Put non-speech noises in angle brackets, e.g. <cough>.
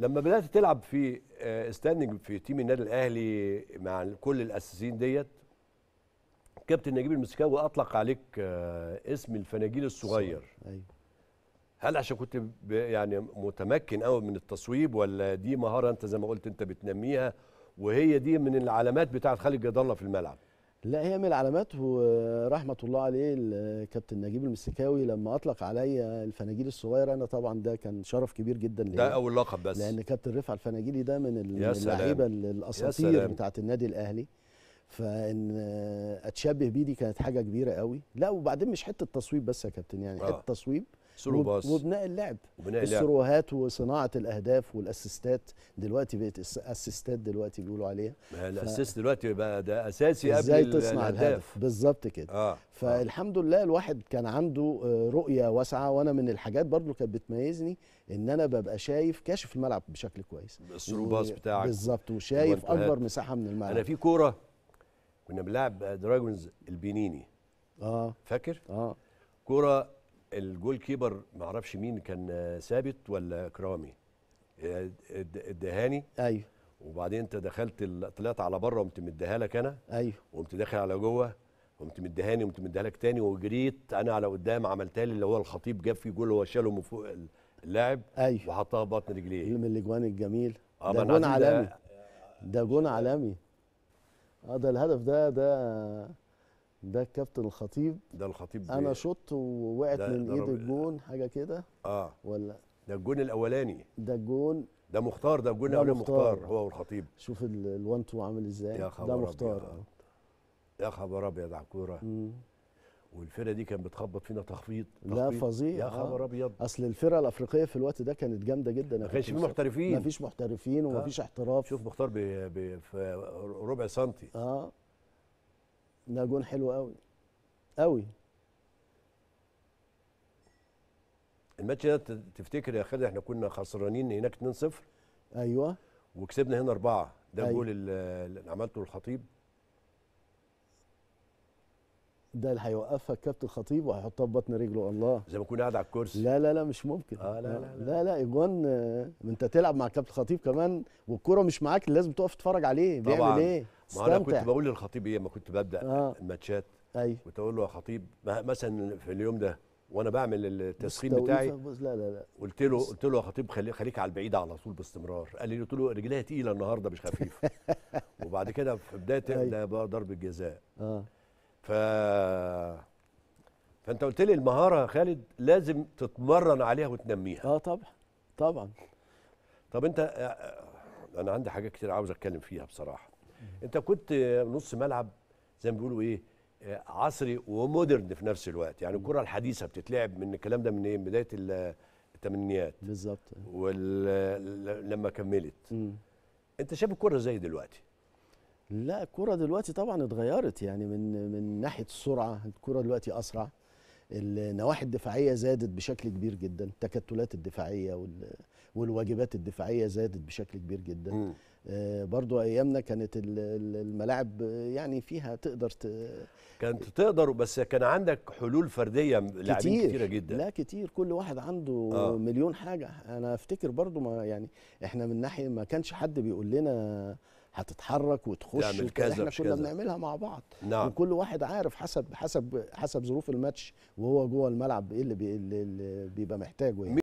لما بدات تلعب في ستاندنج آه، في تيم النادي الاهلي مع كل الاساسيين ديت كابتن نجيب المسكاوي اطلق عليك آه، اسم الفناجيل الصغير ايوه هل عشان كنت يعني متمكن قوي من التصويب ولا دي مهاره انت زي ما قلت انت بتنميها وهي دي من العلامات بتاعه خالد جدار في الملعب لا هي من العلامات ورحمه الله عليه الكابتن نجيب المسكاوي لما اطلق عليا الفناجيل الصغيره انا طبعا ده كان شرف كبير جدا ليا ده اول لقب بس لان كابتن رفع الفناجيلي ده من اللعيبه الاساطير بتاعه النادي الاهلي فان اتشبه بيه دي كانت حاجه كبيره قوي لا وبعدين مش حته تصويب بس يا كابتن يعني آه. حته تصويب سلو باص وبناء اللعب وبناء السروهات وصناعه الاهداف والاسيستات دلوقتي بقت اسيستات دلوقتي بيقولوا عليها الاسيست ف... دلوقتي بقى ده اساسي قبل ازاي تصنع الهدف بالظبط كده آه. آه. فالحمد لله الواحد كان عنده آه، رؤيه واسعه وانا من الحاجات برضو كانت بتميزني ان انا ببقى شايف كاشف الملعب بشكل كويس السرو باص بتاعك بالظبط وشايف اكبر مساحه من الملعب انا في كوره كنا بنلعب دراجونز آه، البنيني اه فاكر اه كوره الجول كيبر معرفش مين كان آه، ثابت ولا كرامي الدهاني آه، ايوه وبعدين انت دخلت طلعت على بره قمت مديها لك انا ايوه وقمت داخل على جوه قمت مديهاني قمت مديها لك تاني وجريت انا على قدام عملتها لي اللي هو الخطيب جاب فيه جول هو شاله من فوق اللاعب ايوه وحطها بطن رجليه من الاجوان الجميل آه ده جون عالمي ده جون عالمي اه ده الهدف ده ده ده الكابتن الخطيب ده الخطيب انا شط ووقعت من ايد الجون حاجه كده اه ولا ده الجون الاولاني ده الجون ده مختار ده الجون الاولاني مختار, مختار هو والخطيب شوف ال1 تو عامل ازاي يا خبر ده مختار يا خبر ابيض على الكوره والفرقه دي كانت بتخبط فينا تخبيط, لا فظيع يا آه. خبر ابيض اصل الفرقه الافريقيه في الوقت ده كانت جامده جدا ما كانش في محترفين ما فيش محترفين وما آه. فيش احتراف شوف مختار ب... ب... في ربع سنتي اه ده جون حلو قوي قوي الماتش ده تفتكر يا خالد احنا كنا خسرانين هناك 2-0 ايوه وكسبنا هنا 4 ده أيوة. الجول اللي عملته الخطيب ده اللي هيوقفها الكابتن الخطيب وهيحطها في بطن رجله الله زي ما يكون قاعد على الكرسي لا لا لا مش ممكن آه لا, لا, لا, لا لا اجوان آه، انت تلعب مع الكابتن الخطيب كمان والكره مش معاك لازم تقف تتفرج عليه بيعمل ايه ما انا كنت بقول للخطيب ايه لما كنت ببدا آه. الماتشات ايوه كنت اقول له يا خطيب مثلا في اليوم ده وانا بعمل التسخين بتاعي لا لا لا قلت له قلت له يا خطيب خلي خليك على البعيد على طول باستمرار قال لي قلت له رجليها تقيله النهارده مش خفيفه <laughs> وبعد كده في بدايه ده بقى ضرب الجزاء اه ف فانت قلت لي المهاره يا خالد لازم تتمرن عليها وتنميها اه طبعا طبعا طب انت آه، آه، انا عندي حاجات كتير عاوز اتكلم فيها بصراحه انت كنت نص ملعب زي ما بيقولوا ايه آه، عصري ومودرن في نفس الوقت يعني الكره الحديثه بتتلعب من الكلام ده من ايه بدايه الثمانينات بالظبط لما كملت م. انت شايف الكره زي دلوقتي لا الكره دلوقتي طبعا اتغيرت يعني من من ناحيه السرعه الكره دلوقتي اسرع النواحي الدفاعيه زادت بشكل كبير جدا التكتلات الدفاعيه والواجبات الدفاعيه زادت بشكل كبير جدا م. آه، برضو ايامنا كانت الملاعب يعني فيها تقدر ت... كانت تقدر بس كان عندك حلول فرديه لاعبين كتير كتيره جدا لا كتير كل واحد عنده آه. مليون حاجه انا افتكر برضو ما يعني احنا من ناحيه ما كانش حد بيقول لنا هتتحرك وتخش كذا احنا كنا بنعملها مع بعض نعم. وكل واحد عارف حسب حسب حسب ظروف الماتش وهو جوه الملعب ايه اللي بيبقى محتاجه يعني